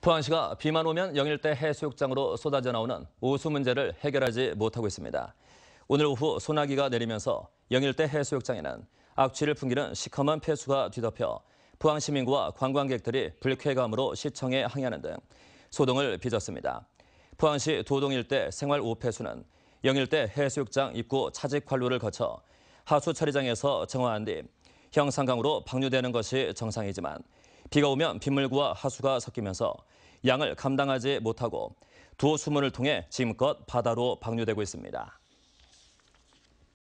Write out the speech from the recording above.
포항시가 비만 오면 영일대 해수욕장으로 쏟아져 나오는 오수 문제를 해결하지 못하고 있습니다. 오늘 오후 소나기가 내리면서 영일대 해수욕장에는 악취를 풍기는 시커먼 폐수가 뒤덮여 포항 시민과 관광객들이 불쾌감으로 시청에 항의하는 등 소동을 빚었습니다. 포항시 도동 일대 생활 오폐수는 영일대 해수욕장 입구 차직 관로를 거쳐 하수 처리장에서 정화한 뒤 형상강으로 방류되는 것이 정상이지만 비가 오면 빗물과 하수가 섞이면서 양을 감당하지 못하고 두어 수문을 통해 지금껏 바다로 방류되고 있습니다.